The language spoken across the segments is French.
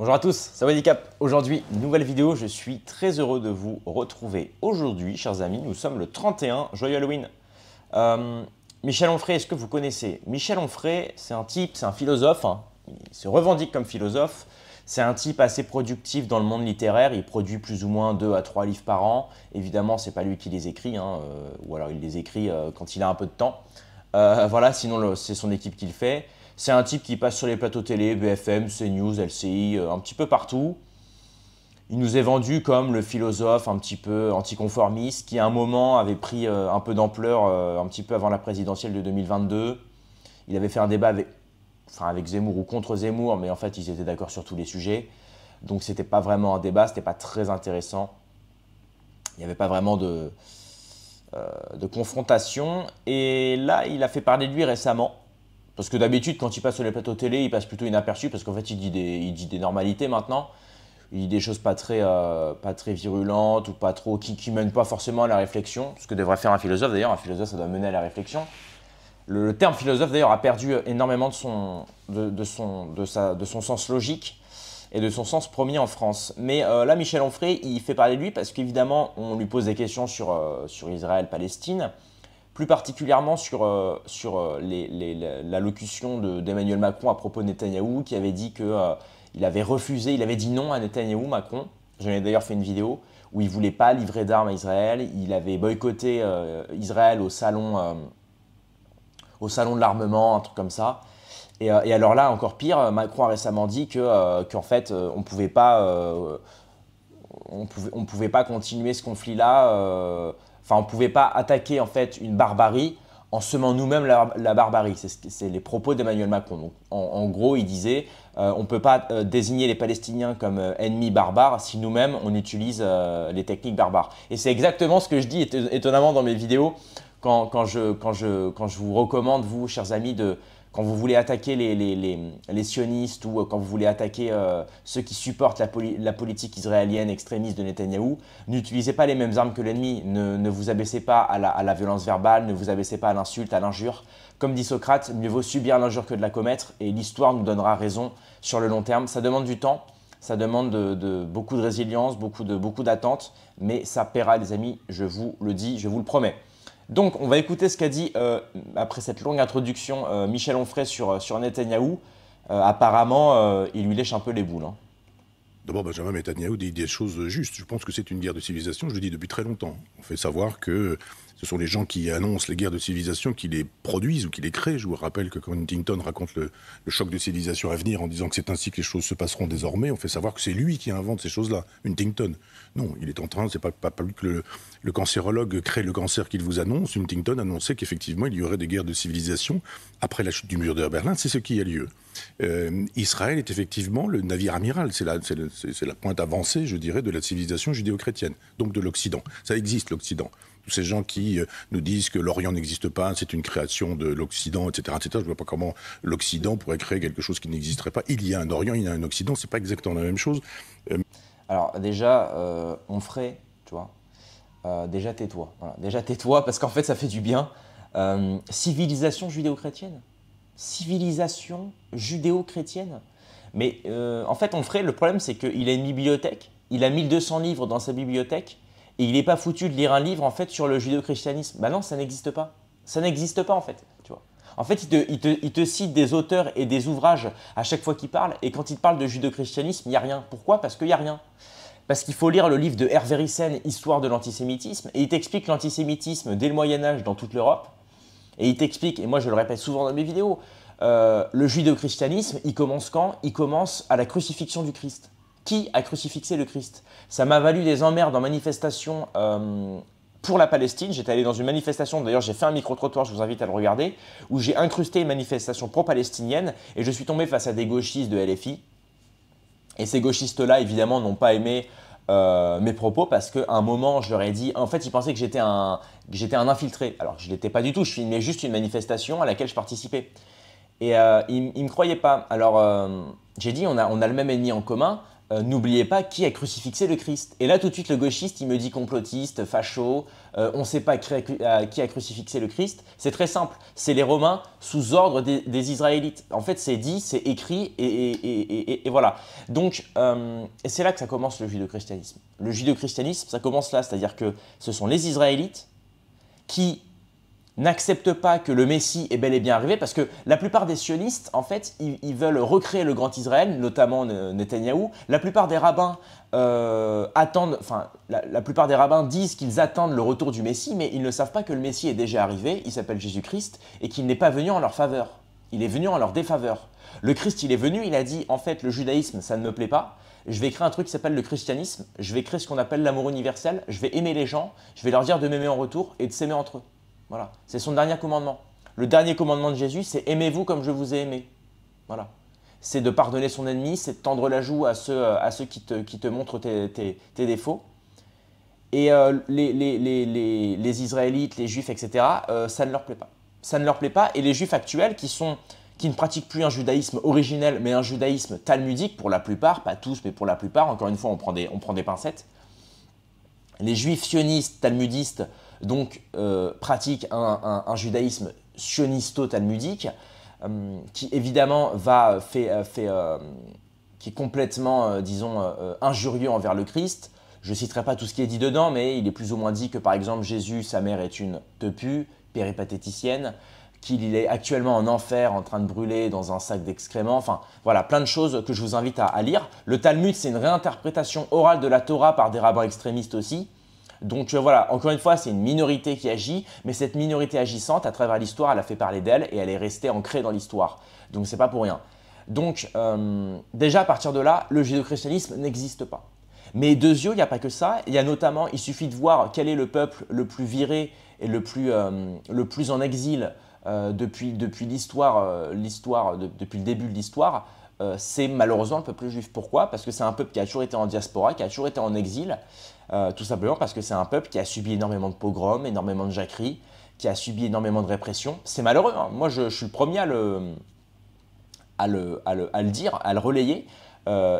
Bonjour à tous, ça va handicap Aujourd'hui, nouvelle vidéo, je suis très heureux de vous retrouver aujourd'hui, chers amis. Nous sommes le 31, joyeux Halloween. Euh, Michel Onfray, est-ce que vous connaissez Michel Onfray, c'est un type, c'est un philosophe, hein. il se revendique comme philosophe. C'est un type assez productif dans le monde littéraire, il produit plus ou moins 2 à 3 livres par an. Évidemment, c'est pas lui qui les écrit, hein, euh, ou alors il les écrit euh, quand il a un peu de temps. voilà, sinon c'est son équipe qui le fait. C'est un type qui passe sur les plateaux télé, BFM, CNews, LCI, euh, un petit peu partout. Il nous est vendu comme le philosophe un petit peu anticonformiste qui à un moment avait pris euh, un peu d'ampleur euh, un petit peu avant la présidentielle de 2022. Il avait fait un débat avec, enfin avec Zemmour ou contre Zemmour, mais en fait ils étaient d'accord sur tous les sujets. Donc c'était pas vraiment un débat, c'était pas très intéressant. Il n'y avait pas vraiment de, de confrontation. Et là, il a fait parler de lui récemment parce que d'habitude, quand il passe sur les plateaux télé, il passe plutôt inaperçu parce qu'en fait, il dit, des, il dit des normalités maintenant. Il dit des choses pas très, euh, pas très virulentes ou pas trop qui, qui mènent pas forcément à la réflexion. Ce que devrait faire un philosophe d'ailleurs. Un philosophe, ça doit mener à la réflexion. Le, terme philosophe d'ailleurs a perdu euh, énormément de son, de, son, de, sa, de son sens logique et de son sens premier en France. Mais euh, là, Michel Onfray, il fait parler de lui parce qu'évidemment, on lui pose des questions sur, sur Israël-Palestine plus particulièrement sur, euh, sur euh, l'allocution d'Emmanuel Macron à propos de Netanyahou, qui avait dit qu'il euh, avait refusé, il avait dit non à Netanyahou, Macron. J'en ai d'ailleurs fait une vidéo où il ne voulait pas livrer d'armes à Israël. Il avait boycotté Israël au salon, au salon de l'armement, un truc comme ça. Et, alors là, encore pire, Macron a récemment dit qu'en fait, on ne pouvait pas on on pouvait pas continuer ce conflit-là Enfin, on ne pouvait pas attaquer en fait une barbarie en semant nous-mêmes la, barbarie. C'est les propos d'Emmanuel Macron. en, gros, il disait euh, on ne peut pas euh, désigner les Palestiniens comme euh, ennemis barbares si nous-mêmes on utilise les techniques barbares. Et c'est exactement ce que je dis étonnamment dans mes vidéos quand, quand, je, quand, je, quand je vous recommande, vous, chers amis, de, quand vous voulez attaquer les, sionistes ou euh, quand vous voulez attaquer euh, ceux qui supportent la, politique israélienne extrémiste de Netanyahu, n'utilisez pas les mêmes armes que l'ennemi. Ne, vous abaissez pas à la, violence verbale, ne vous abaissez pas à l'insulte, à l'injure. Comme dit Socrate, mieux vaut subir l'injure que de la commettre et l'histoire nous donnera raison sur le long terme. Ça demande du temps, ça demande de, beaucoup de résilience, beaucoup d'attente, beaucoup mais ça paiera les amis, je vous le dis, je vous le promets. Donc, on va écouter ce qu'a dit, euh, après cette longue introduction, euh, Michel Onfray sur, euh, sur Netanyahou. apparemment, il lui lèche un peu les boules. Hein. D'abord, Benjamin Netanyahu dit des choses justes. Je pense que c'est une guerre de civilisation, je le dis depuis très longtemps. On fait savoir que ce sont les gens qui annoncent les guerres de civilisation qui les produisent ou qui les créent. Je vous rappelle que quand Huntington raconte le, choc de civilisation à venir en disant que c'est ainsi que les choses se passeront désormais, on fait savoir que c'est lui qui invente ces choses-là, Huntington. Non, il est en train, c'est pas, pas, que le, cancérologue crée le cancer qu'il vous annonce. Huntington annonçait qu'effectivement il y aurait des guerres de civilisation après la chute du mur de Berlin, c'est ce qui a lieu. Euh, Israël est effectivement le navire amiral, c'est la, pointe avancée, je dirais, de la civilisation judéo-chrétienne, donc de l'Occident. Ça existe, l'Occident tous ces gens qui euh, nous disent que l'Orient n'existe pas, c'est une création de l'Occident, etc., etc. Je ne vois pas comment l'Occident pourrait créer quelque chose qui n'existerait pas. Il y a un Orient, il y a un Occident, c'est pas exactement la même chose. Euh, Alors déjà, euh, on ferait, tu vois, déjà tais-toi. Déjà tais-toi parce qu'en fait ça fait du bien. civilisation judéo-chrétienne. Civilisation judéo-chrétienne. Mais en fait, on ferait, le problème c'est qu'il a une bibliothèque, il a 1200 livres dans sa bibliothèque, et il n'est pas foutu de lire un livre en fait sur le judo christianisme Bah non, ça n'existe pas. Ça n'existe pas en fait, tu vois. En fait, il te, cite des auteurs et des ouvrages à chaque fois qu'il parle, et quand il parle de judo christianisme il n'y a rien. Pourquoi Parce qu'il n'y a rien. Parce qu'il faut lire le livre de Hervé Ryssen, Histoire de l'antisémitisme, et il t'explique l'antisémitisme dès le Moyen-Âge dans toute l'Europe, et il t'explique, et moi je le répète souvent dans mes vidéos, euh, le judo christianisme il commence quand Il commence à la crucifixion du Christ qui a crucifixé le Christ. Ça m'a valu des emmerdes en manifestation euh, pour la Palestine. J'étais allé dans une manifestation, d'ailleurs j'ai fait un micro-trottoir, je vous invite à le regarder, où j'ai incrusté une manifestation pro-palestinienne et je suis tombé face à des gauchistes de LFI. Et ces gauchistes-là, évidemment, n'ont pas aimé euh, mes propos parce qu'à un moment, je leur ai dit, en fait, ils pensaient que j'étais un, j'étais un infiltré. Alors, je ne l'étais pas du tout, je filmais juste une manifestation à laquelle je participais. Et euh, ils ne me croyaient pas. Alors, j'ai dit, on a, on a le même ennemi en commun, euh, n'oubliez pas qui a crucifixé le Christ. Et là, tout de suite, le gauchiste, il me dit complotiste, facho, euh, on ne sait pas qui a euh, crucifixé le Christ. C'est très simple, c'est les Romains sous ordre des, Israélites. En fait, c'est dit, c'est écrit, et, voilà. Donc, c'est là que ça commence le judo-christianisme. Le judo-christianisme, ça commence là, c'est-à-dire que ce sont les Israélites qui n'acceptent pas que le Messie est bel et bien arrivé, parce que la plupart des sionistes, en fait, ils, veulent recréer le grand Israël, notamment Netanyahou. La plupart des rabbins euh, attendent, enfin, la, la, plupart des rabbins disent qu'ils attendent le retour du Messie, mais ils ne savent pas que le Messie est déjà arrivé, il s'appelle Jésus-Christ, et qu'il n'est pas venu en leur faveur. Il est venu en leur défaveur. Le Christ, il est venu, il a dit, en fait, le judaïsme, ça ne me plaît pas, je vais créer un truc qui s'appelle le christianisme, je vais créer ce qu'on appelle l'amour universel, je vais aimer les gens, je vais leur dire de m'aimer en retour et de s'aimer entre eux. Voilà, c'est son dernier commandement. Le dernier commandement de Jésus, c'est aimez-vous comme je vous ai aimé. Voilà. C'est de pardonner son ennemi, c'est de tendre la joue à ceux, à ceux qui, te, montrent tes, défauts. Et euh, les, Israélites, les Juifs, etc., euh, ça ne leur plaît pas. Ça ne leur plaît pas. Et les Juifs actuels qui, sont, qui ne pratiquent plus un judaïsme originel, mais un judaïsme talmudique pour la plupart, pas tous, mais pour la plupart, encore une fois, on prend des, on prend des pincettes. Les Juifs sionistes, talmudistes, donc euh, pratique un, judaïsme sionisto-talmudique, euh, qui évidemment va euh, fait, fait qui est complètement, disons, injurieux envers le Christ. Je ne citerai pas tout ce qui est dit dedans, mais il est plus ou moins dit que par exemple Jésus, sa mère est une tepu, péripatéticienne, qu'il est actuellement en enfer en train de brûler dans un sac d'excréments. Enfin, voilà, plein de choses que je vous invite à lire. Le Talmud, c'est une réinterprétation orale de la Torah par des rabbins extrémistes aussi. Donc euh, voilà, encore une fois, c'est une minorité qui agit, mais cette minorité agissante, à travers l'histoire, elle a fait parler d'elle et elle est restée ancrée dans l'histoire. Donc c'est pas pour rien. Donc euh, déjà à partir de là, le judéo n'existe pas. Mais deux yeux, il n'y a pas que ça. Il y a notamment, il suffit de voir quel est le peuple le plus viré et le plus, euh, en exil depuis, l'histoire, depuis le début de l'histoire. Euh, c'est malheureusement le peuple juif. Pourquoi Parce que c'est un peuple qui a toujours été en diaspora, qui a toujours été en exil, euh, tout simplement parce que c'est un peuple qui a subi énormément de pogroms, énormément de jacqueries, qui a subi énormément de répression. C'est malheureux, hein. moi je, suis le premier à le dire, à le relayer,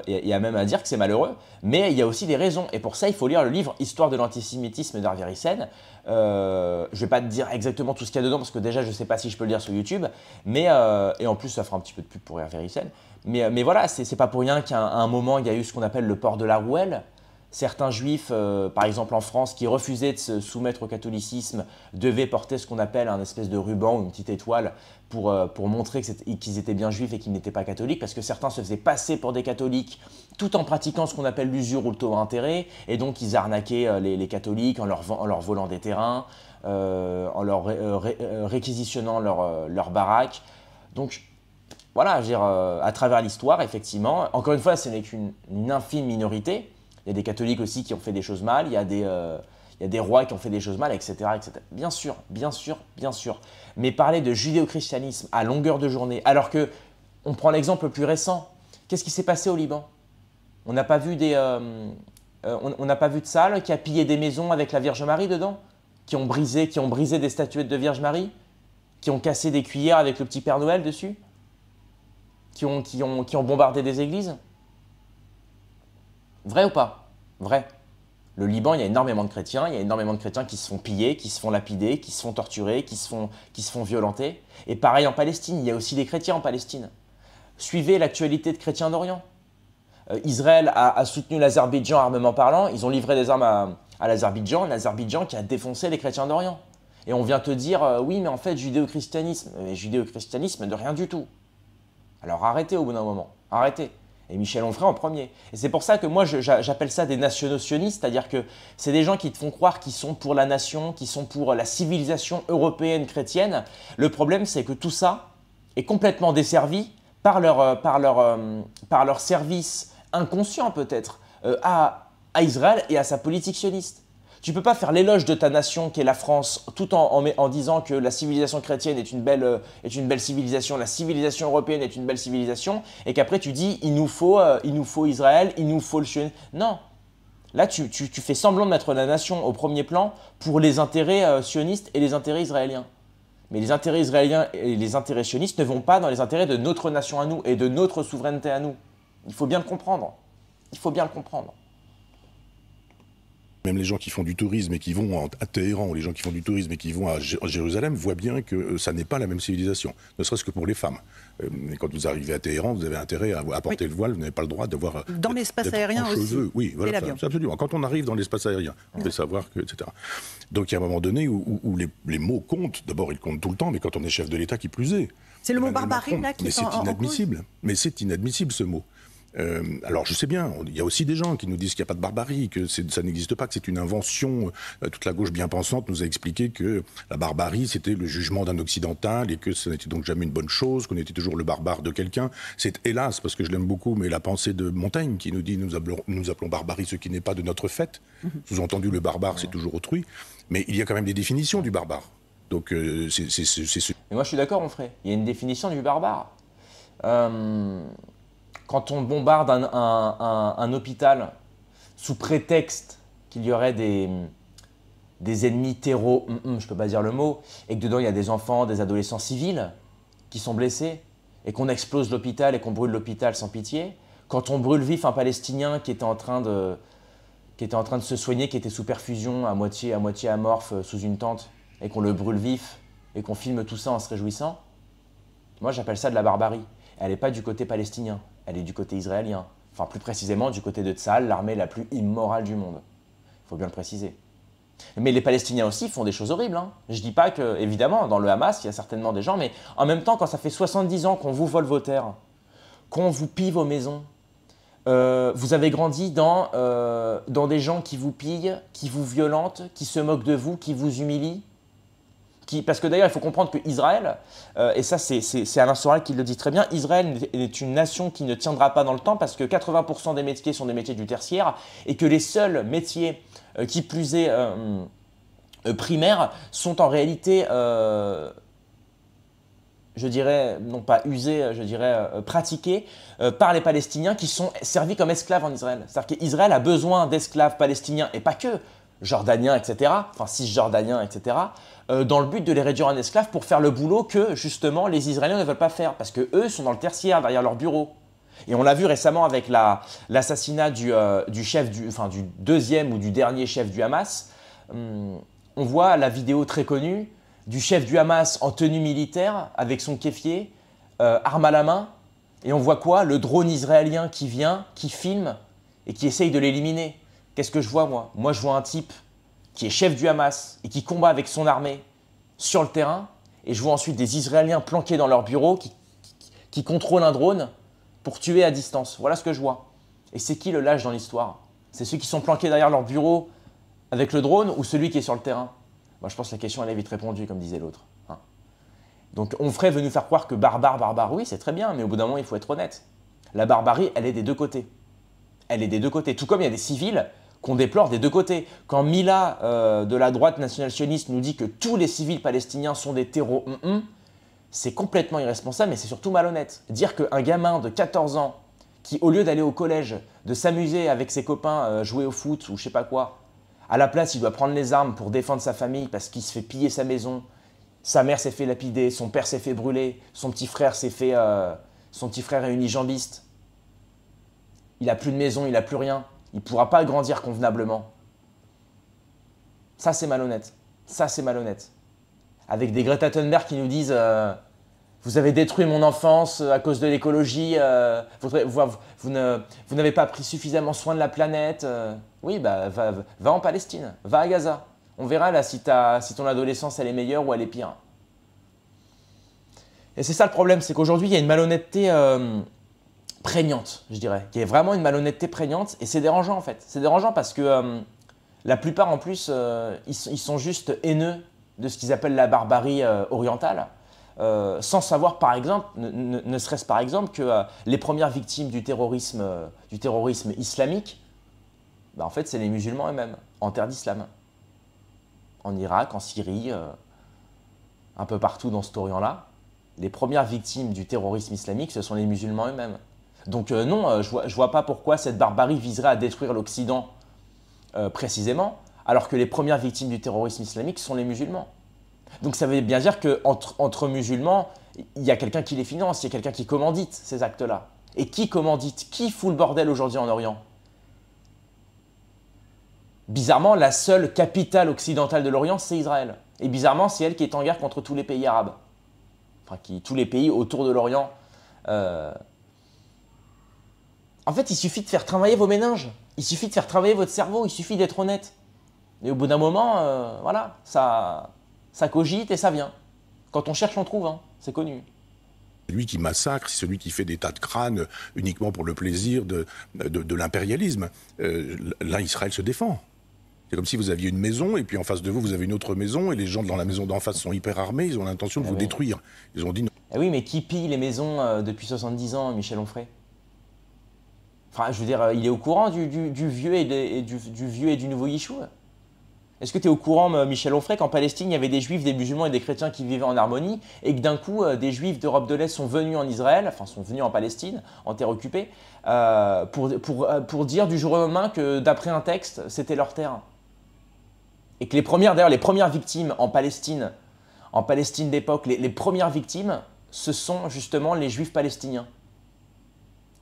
il y a même à dire que c'est malheureux, mais il y a aussi des raisons. Et pour ça, il faut lire le livre Histoire de l'antisémitisme d'Harvey Ryssen. Euh, je ne vais pas te dire exactement tout ce qu'il y a dedans, parce que déjà, je sais pas si je peux le dire sur YouTube, mais, euh, et en plus, ça fera un petit peu de pub pour Harvey Ryssen. Mais, euh, mais voilà, c'est pas pour rien qu'à un, moment, il y a eu ce qu'on appelle le port de la rouelle, certains juifs, euh, par exemple en France, qui refusaient de se soumettre au catholicisme, devaient porter ce qu'on appelle un espèce de ruban ou une petite étoile pour, euh, pour montrer qu'ils étaient bien juifs et qu'ils n'étaient pas catholiques, parce que certains se faisaient passer pour des catholiques tout en pratiquant ce qu'on appelle l'usure ou le taux d'intérêt, et donc ils arnaquaient euh, les, catholiques en leur, en leur, volant des terrains, en leur réquisitionnant leur, baraque. Donc voilà, à travers l'histoire, effectivement, encore une fois, ce n'est qu'une infime minorité, il y a des catholiques aussi qui ont fait des choses mal, il y a des, euh, des rois qui ont fait des choses mal, etc., etc. Bien sûr, bien sûr, bien sûr. Mais parler de judéo-christianisme à longueur de journée, alors que on prend l'exemple le plus récent, qu'est-ce qui s'est passé au Liban On n'a pas vu des, euh, euh, on n'a pas vu de salle qui a pillé des maisons avec la Vierge Marie dedans, qui ont brisé, qui ont brisé des statuettes de Vierge Marie, qui ont cassé des cuillères avec le petit Père Noël dessus, qui ont, qui ont bombardé des églises. Vrai ou pas Vrai. Le Liban, il y a énormément de chrétiens, il y a énormément de chrétiens qui se font piller, qui se font lapider, qui se font torturer, qui se font, qui se font violenter. Et pareil en Palestine, il y a aussi des chrétiens en Palestine. Suivez l'actualité de chrétiens d'Orient. Euh, Israël a, soutenu l'Azerbaïdjan armement parlant, ils ont livré des armes à, l'Azerbaïdjan, l'Azerbaïdjan qui a défoncé les chrétiens d'Orient. Et on vient te dire, euh, oui, mais en fait, judéo-christianisme. Mais judéo-christianisme, de rien du tout. Alors arrêtez au bout d'un moment, arrêtez et Michel Onfray en premier. Et c'est pour ça que moi j'appelle ça des nationaux sionistes, c'est-à-dire que c'est des gens qui te font croire qu'ils sont pour la nation, qu'ils sont pour la civilisation européenne chrétienne. Le problème c'est que tout ça est complètement desservi par leur, euh, par leur, euh, par leur service inconscient peut-être euh, à, à Israël et à sa politique sioniste. Tu peux pas faire l'éloge de ta nation qui est la France tout en, disant que la civilisation chrétienne est une, belle, euh, est une belle civilisation, la civilisation européenne est une belle civilisation, et qu'après tu dis il nous faut, euh, il nous faut Israël, il nous faut le sionisme. Non. Là, tu, tu, fais semblant de mettre la nation au premier plan pour les intérêts euh, sionistes et les intérêts israéliens. Mais les intérêts israéliens et les intérêts sionistes ne vont pas dans les intérêts de notre nation à nous et de notre souveraineté à nous. Il faut bien le comprendre. Il faut bien le comprendre. Même les gens qui font du tourisme et qui vont à Téhéran, ou les gens qui font du tourisme et qui vont à Jérusalem, voient bien que euh, ça n'est pas la même civilisation, ne serait-ce que pour les femmes. Et euh, quand vous arrivez à Téhéran, vous avez intérêt à, porter le voile, vous n'avez pas le droit d'avoir. Euh, dans l'espace aérien aussi. Oui, voilà, absolument. Quand on arrive dans l'espace aérien, on savoir que. etc. Donc il y a un moment donné où, les, mots comptent. D'abord, ils comptent tout le temps, mais quand on est chef de l'État, qui plus est. C'est le mot barbarie, là, qui Mais c'est inadmissible. mais c'est inadmissible, ce mot. Euh, alors je sais bien, il y a aussi des gens qui nous disent qu'il n'y a pas de barbarie, que ça n'existe pas, que c'est une invention. Euh, toute la gauche bien pensante nous a expliqué que la barbarie, c'était le jugement d'un occidental et que ce n'était donc jamais une bonne chose, qu'on était toujours le barbare de quelqu'un. C'est hélas, parce que je l'aime beaucoup, mais la pensée de Montaigne qui nous dit nous appelons, barbarie ce qui n'est pas de notre fait. Mhm. Sous-entendu, le barbare, c'est toujours autrui. Mais il y a quand même des définitions du barbare. Donc euh, c'est ce... moi je suis d'accord, mon frère. Il y a une définition du barbare. Euh quand on bombarde un, hôpital sous prétexte qu'il y aurait des, des ennemis terreaux, je hum, ne hum, je peux pas dire le mot, et que dedans il y a des enfants, des adolescents civils qui sont blessés, et qu'on explose l'hôpital et qu'on brûle l'hôpital sans pitié, quand on brûle vif un Palestinien qui était en train de, qui était en train de se soigner, qui était sous perfusion, à moitié, à moitié amorphe, euh, sous une tente, et qu'on le brûle vif, et qu'on filme tout ça en se réjouissant, moi j'appelle ça de la barbarie elle n'est pas du côté palestinien, elle est du côté israélien. Enfin, plus précisément, du côté de Tzal, l'armée la plus immorale du monde. Il faut bien le préciser. Mais les Palestiniens aussi font des choses horribles. Je hein. Je dis pas que, évidemment, dans le Hamas, il y a certainement des gens, mais en même temps, quand ça fait 70 ans qu'on vous vole vos terres, qu'on vous pille vos maisons, euh, vous avez grandi dans, euh, dans des gens qui vous pillent, qui vous violentent, qui se moquent de vous, qui vous humilient, parce que d'ailleurs, il faut comprendre que Israël, euh, et ça c'est Alain Soral qui le dit très bien, Israël est une nation qui ne tiendra pas dans le temps parce que 80% des métiers sont des métiers du tertiaire et que les seuls métiers euh, qui plus est euh, primaires sont en réalité je dirais, non pas usés, je dirais pratiqués par les Palestiniens qui sont servis comme esclaves en Israël. C'est-à-dire qu'Israël a besoin d'esclaves palestiniens et pas que jordaniens, etc., enfin jordaniens, etc., euh, dans le but de les réduire en esclaves pour faire le boulot que justement les Israéliens ne veulent pas faire, parce que sont dans le tertiaire, derrière leur bureau. Et on l'a vu récemment avec l'assassinat euh, du, chef du, du deuxième ou du dernier chef du Hamas. Hum, on voit la vidéo très connue du chef du Hamas en tenue militaire, avec son kéfier, euh, arme à la main, et on voit quoi Le drone israélien qui vient, qui filme et qui essaye de l'éliminer. Qu'est-ce que je vois moi Moi je vois un type qui est chef du Hamas et qui combat avec son armée sur le terrain, et je vois ensuite des Israéliens planqués dans leur bureau qui, contrôlent un drone pour tuer à distance. Voilà ce que je vois. Et c'est qui le lâche dans l'histoire C'est ceux qui sont planqués derrière leur bureau avec le drone ou celui qui est sur le terrain Moi je pense que la question elle est vite répondue, comme disait l'autre. Hein. Donc on ferait veut nous faire croire que barbare, barbare, oui c'est très bien, mais au bout d'un moment il faut être honnête. La barbarie, elle est des deux côtés. Elle est des deux côtés. Tout comme il y a des civils qu'on déplore des deux côtés. Quand Mila euh, de la droite nationale sioniste nous dit que tous les civils palestiniens sont des terreaux, hum, hum, c'est complètement irresponsable, et c'est surtout malhonnête. Dire qu'un gamin de 14 ans, qui au lieu d'aller au collège, de s'amuser avec ses copains, euh, jouer au foot ou je sais pas quoi, à la place il doit prendre les armes pour défendre sa famille parce qu'il se fait piller sa maison, sa mère s'est fait lapider, son père s'est fait brûler, son petit frère s'est fait... Euh, son petit frère est unijambiste. Il a plus de maison, il a plus rien il ne pourra pas grandir convenablement. Ça, c'est malhonnête. Ça, c'est malhonnête. Avec des Greta Thunberg qui nous disent euh, Vous avez détruit mon enfance euh, à cause de l'écologie, euh, vous, n'avez pas pris suffisamment soin de la planète. oui, bah, va, en Palestine, va à Gaza. On verra là si, si ton adolescence elle est meilleure ou elle est pire. Et c'est ça le problème, c'est qu'aujourd'hui, il y a une malhonnêteté prégnante, je dirais. qui est vraiment une malhonnêteté prégnante et c'est dérangeant en fait. C'est dérangeant parce que euh, la plupart en plus, euh, ils, sont juste haineux de ce qu'ils appellent la barbarie euh, orientale. sans savoir par exemple, ne, serait-ce par exemple que les premières victimes du terrorisme, du terrorisme islamique, bah, en fait c'est les musulmans eux-mêmes, en terre d'islam. En Irak, en Syrie, un peu partout dans cet Orient-là, les premières victimes du terrorisme islamique, ce sont les musulmans eux-mêmes. Donc euh, non, euh, je vois, vois pas pourquoi cette barbarie viserait à détruire l'Occident euh, précisément, alors que les premières victimes du terrorisme islamique sont les musulmans. Donc ça veut bien dire qu'entre entre musulmans, il y a quelqu'un qui les finance, il y a quelqu'un qui commandite ces actes-là. Et qui commandite Qui fout le bordel aujourd'hui en Orient Bizarrement, la seule capitale occidentale de l'Orient, c'est Israël. Et bizarrement, c'est elle qui est en guerre contre tous les pays arabes. Enfin, qui, tous les pays autour de l'Orient. En fait, il suffit de faire travailler vos méninges. Il suffit de faire travailler votre cerveau. Il suffit d'être honnête. Et au bout d'un moment, euh, voilà, ça, ça cogite et ça vient. Quand on cherche, on trouve. Hein. C'est connu. Celui qui massacre, c'est celui qui fait des tas de crânes uniquement pour le plaisir de, l'impérialisme. Euh, là, Israël se défend. C'est comme si vous aviez une maison et puis en face de vous, vous avez une autre maison et les gens dans la maison d'en face sont hyper armés, ils ont l'intention de ah vous détruire. Ils ont dit non. Eh oui, mais qui pille les maisons euh, depuis 70 ans, Michel Onfray Enfin, je veux dire, euh, il est au courant du, vieux, et, du, vieux et du nouveau Yeshua. Est-ce que tu es au courant, euh, Michel Onfray, qu'en Palestine, il y avait des juifs, des musulmans et des chrétiens qui vivaient en harmonie, et que d'un coup, euh, des juifs d'Europe de l'Est sont venus en Israël, enfin, sont venus en Palestine, en terre occupée, pour, pour, dire du jour au lendemain que, d'après un texte, c'était leur terre et que les premières, d'ailleurs, les premières victimes en Palestine, en Palestine d'époque, les, premières victimes, ce sont justement les juifs palestiniens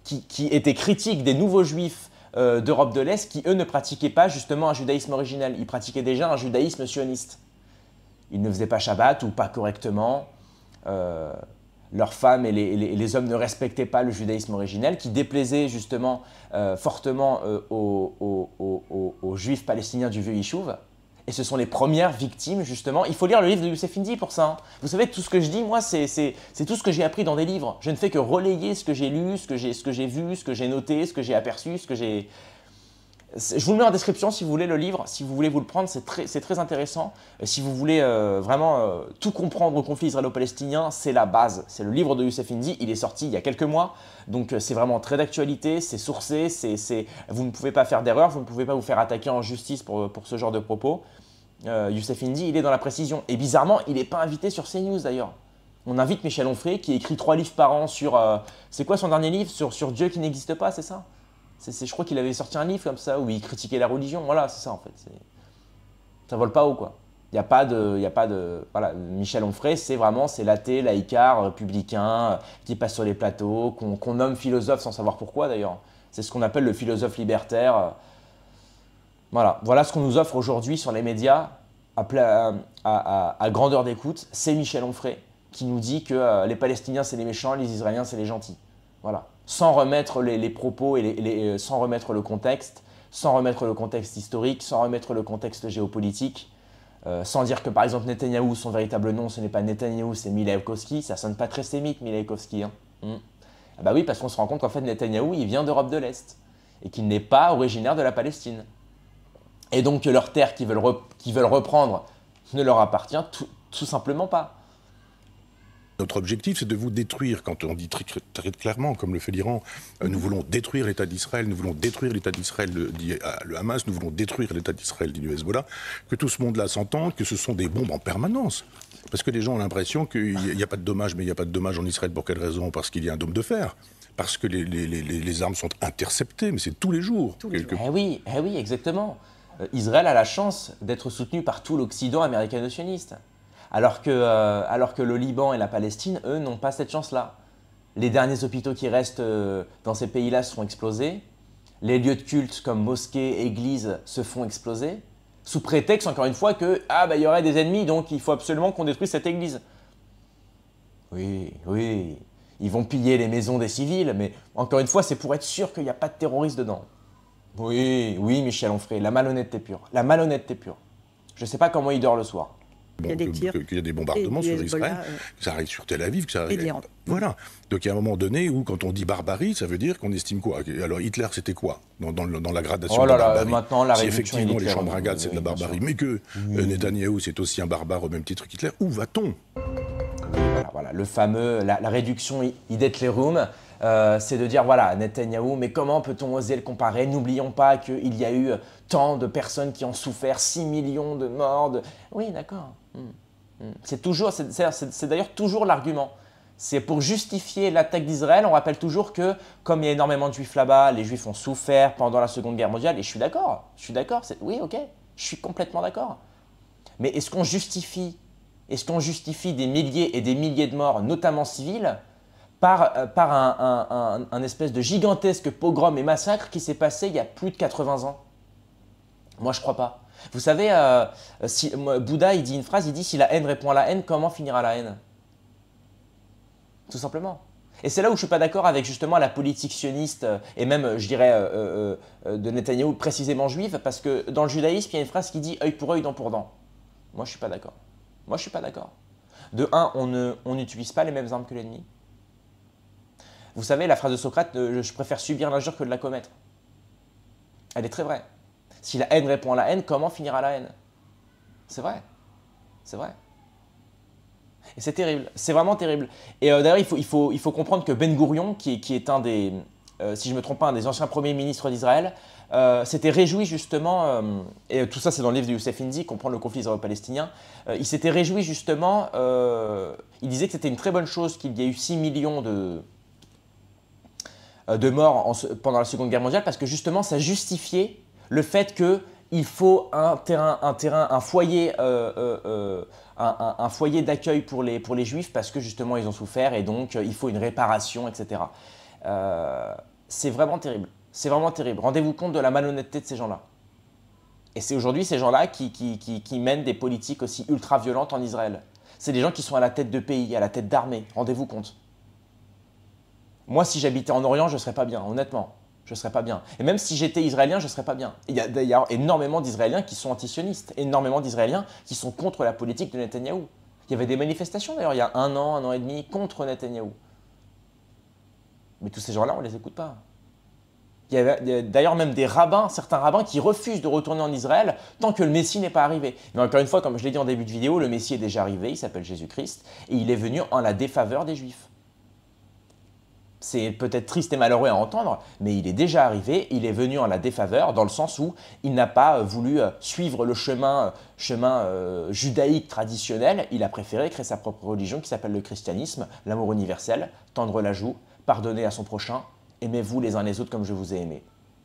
qui, étaient critiques des nouveaux juifs euh, d'Europe de l'Est, qui eux ne pratiquaient pas justement un judaïsme original, ils pratiquaient déjà un judaïsme sioniste. Ils ne faisaient pas Shabbat ou pas correctement. Euh, leurs femmes et les, hommes ne respectaient pas le judaïsme originel, qui déplaisait justement euh, fortement aux, juifs palestiniens du vieux Yishuv. Et ce sont les premières victimes, justement. Il faut lire le livre de Youssef Indy pour ça. Hein. Vous savez, tout ce que je dis, moi, c'est tout ce que j'ai appris dans des livres. Je ne fais que relayer ce que j'ai lu, ce que j'ai vu, ce que j'ai noté, ce que j'ai aperçu, ce que j'ai je vous le mets en description si vous voulez le livre, si vous voulez vous le prendre, c'est très, intéressant. Si vous voulez euh, vraiment euh, tout comprendre au conflit israélo-palestinien, c'est la base. C'est le livre de Youssef Indy, il est sorti il y a quelques mois, donc euh, c'est vraiment très d'actualité, c'est sourcé, c'est, vous ne pouvez pas faire d'erreur, vous ne pouvez pas vous faire attaquer en justice pour, ce genre de propos. Youssef Indy, il est dans la précision. Et bizarrement, il n'est pas invité sur CNews d'ailleurs. On invite Michel Onfray qui écrit trois livres par an sur... c'est quoi son dernier livre sur Dieu qui n'existe pas, c'est ça c'est, je crois qu'il avait sorti un livre comme ça où il critiquait la religion. Voilà, c'est ça en fait. Ça vole pas haut quoi. Il n'y a pas de, il a pas de, voilà, Michel Onfray, c'est vraiment, c'est l'athée, laïcard, républicain, euh, euh, qui passe sur les plateaux, qu'on, nomme philosophe sans savoir pourquoi d'ailleurs. C'est ce qu'on appelle le philosophe libertaire. Euh. Voilà, voilà ce qu'on nous offre aujourd'hui sur les médias à grandeur d'écoute. C'est Michel Onfray qui nous dit que les Palestiniens c'est les méchants, les Israéliens c'est les gentils. Voilà sans remettre les, propos et euh, sans remettre le contexte, sans remettre le contexte historique, sans remettre le contexte géopolitique, euh, sans dire que par exemple Netanyahou, son véritable nom, ce n'est pas Netanyahou, c'est Milaïkovski, ça sonne pas très sémite Milaïkovski. Hein. Hmm. Ah bah oui, parce qu'on se rend compte qu'en fait Netanyahou, il vient d'Europe de l'Est et qu'il n'est pas originaire de la Palestine. Et donc que leurs terres qu'ils veulent, reprendre ne leur appartient tout simplement pas. Notre objectif, c'est de vous détruire. Quand on dit très, clairement, comme le fait l'Iran, euh, nous voulons détruire l'État d'Israël, nous voulons détruire l'État d'Israël, le, euh, euh, le, Hamas, nous voulons détruire l'État d'Israël, dit le Hezbollah, que tout ce monde-là s'entende, que ce sont des bombes en permanence. Parce que les gens ont l'impression qu'il n'y a, pas de dommages, mais il n'y a pas de dommages en Israël pour quelle raison Parce qu'il y a un dôme de fer parce que les, armes sont interceptées, mais c'est tous les jours. Eh oui, eh oui, exactement. Israël a la chance d'être soutenu par tout l'Occident américain sioniste alors que, euh, alors que le Liban et la Palestine, eux, n'ont pas cette chance-là. Les derniers hôpitaux qui restent euh, dans ces pays-là seront explosés. Les lieux de culte comme mosquées, églises se font exploser. Sous prétexte, encore une fois, que ah, bah, il y aurait des ennemis, donc il faut absolument qu'on détruise cette église. Oui, oui, ils vont piller les maisons des civils, mais encore une fois, c'est pour être sûr qu'il n'y a pas de terroristes dedans. Oui, oui, Michel Onfray, la malhonnêteté pure. La malhonnêteté pure. Je ne sais pas comment il dort le soir qu'il y a des bombardements sur Israël, que euh, ça arrive sur Tel Aviv, que ça arrive. voilà. Donc il y a un moment donné où, quand on dit barbarie, ça veut dire qu'on estime quoi Alors Hitler, c'était quoi dans, la gradation oh de la barbarie là, maintenant, la Si effectivement les chambres à c'est de la barbarie, mais que euh, Netanyahou, c'est aussi un barbare au même titre qu'Hitler, où va-t-on voilà, le fameux, la, réduction Idetlerum, Room, euh, c'est de dire, voilà, Netanyahou, mais comment peut-on oser le comparer N'oublions pas qu'il y a eu tant de personnes qui ont souffert, 6 millions de morts. Oui, d'accord. Mm. Mm. C'est toujours, c'est d'ailleurs toujours l'argument. C'est pour justifier l'attaque d'Israël. On rappelle toujours que, comme il y a énormément de juifs là-bas, les juifs ont souffert pendant la Seconde Guerre mondiale. Et je suis d'accord. Je suis d'accord. Oui, ok. Je suis complètement d'accord. Mais est-ce qu'on justifie, est-ce qu'on justifie des milliers et des milliers de morts, notamment civils, par, euh, par un, espèce de gigantesque pogrom et massacre qui s'est passé il y a plus de 80 ans Moi, je crois pas. Vous savez, euh, si, euh, Bouddha, il dit une phrase, il dit si la haine répond à la haine, comment finira la haine Tout simplement. Et c'est là où je ne suis pas d'accord avec justement la politique sioniste euh, et même, je dirais, de Netanyahu, précisément juive, parce que dans le judaïsme, il y a une phrase qui dit œil pour œil, dent pour dent. Moi, je ne suis pas d'accord. Moi, je ne suis pas d'accord. De un, on n'utilise pas les mêmes armes que l'ennemi. Vous savez, la phrase de Socrate, je préfère subir l'injure que de la commettre. Elle est très vraie. Si la haine répond à la haine, comment finira la haine C'est vrai. C'est vrai. Et c'est terrible. C'est vraiment terrible. Et euh, d'ailleurs, il faut, comprendre que Ben Gurion, qui, est un des, euh, si je me trompe pas, un des anciens premiers ministres d'Israël, euh, s'était réjoui justement, et tout ça c'est dans le livre de Youssef Indy, « comprendre le conflit israélo-palestinien, il s'était réjoui justement, il disait que c'était une très bonne chose qu'il y ait eu 6 millions de, de morts pendant la Seconde Guerre mondiale, parce que justement ça justifiait le fait qu'il faut un terrain, un foyer, euh, euh, euh, un, foyer d'accueil pour les, pour les juifs parce que justement ils ont souffert et donc il faut une réparation, etc. c'est vraiment terrible. C'est vraiment terrible. Rendez-vous compte de la malhonnêteté de ces gens-là. Et c'est aujourd'hui ces gens-là qui, qui, qui, mènent des politiques aussi ultra-violentes en Israël. C'est des gens qui sont à la tête de pays, à la tête d'armée. Rendez-vous compte. Moi, si j'habitais en Orient, je ne serais pas bien, honnêtement je ne serais pas bien. Et même si j'étais israélien, je ne serais pas bien. Il y a d'ailleurs énormément d'Israéliens qui sont antisionistes, énormément d'Israéliens qui sont contre la politique de Netanyahou. Il y avait des manifestations d'ailleurs il y a un an, un an et demi contre Netanyahou. Mais tous ces gens-là, on ne les écoute pas. Il y avait d'ailleurs même des rabbins, certains rabbins qui refusent de retourner en Israël tant que le Messie n'est pas arrivé. Mais encore une fois, comme je l'ai dit en début de vidéo, le Messie est déjà arrivé, il s'appelle Jésus-Christ, et il est venu en la défaveur des Juifs c'est peut-être triste et malheureux à entendre, mais il est déjà arrivé, il est venu en la défaveur, dans le sens où il n'a pas euh, voulu euh, suivre le chemin, euh, judaïque traditionnel, il a préféré créer sa propre religion qui s'appelle le christianisme, l'amour universel, tendre la joue, pardonner à son prochain, aimez-vous les uns les autres comme je vous ai aimé.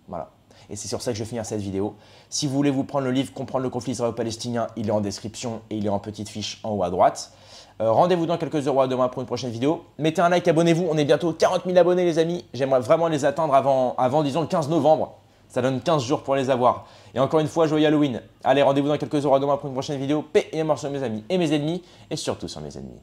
Voilà. Et c'est sur ça que je vais finir cette vidéo. Si vous voulez vous prendre le livre Comprendre le conflit israélo-palestinien, il est en description et il est en petite fiche en haut à droite. Euh, rendez-vous dans quelques heures à demain pour une prochaine vidéo. Mettez un like, abonnez-vous. On est bientôt 40 000 abonnés, les amis. J'aimerais vraiment les atteindre avant, avant, disons, le 15 novembre. Ça donne 15 jours pour les avoir. Et encore une fois, joyeux Halloween. Allez, rendez-vous dans quelques heures à demain pour une prochaine vidéo. Paix et amour sur mes amis et mes ennemis, et surtout sur mes ennemis.